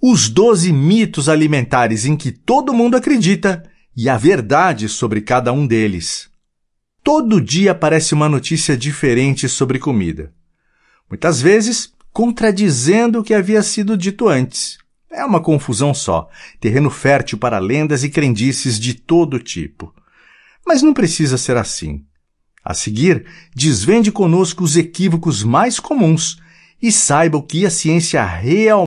os 12 mitos alimentares em que todo mundo acredita e a verdade sobre cada um deles. Todo dia aparece uma notícia diferente sobre comida. Muitas vezes, contradizendo o que havia sido dito antes. É uma confusão só, terreno fértil para lendas e crendices de todo tipo. Mas não precisa ser assim. A seguir, desvende conosco os equívocos mais comuns e saiba o que a ciência realmente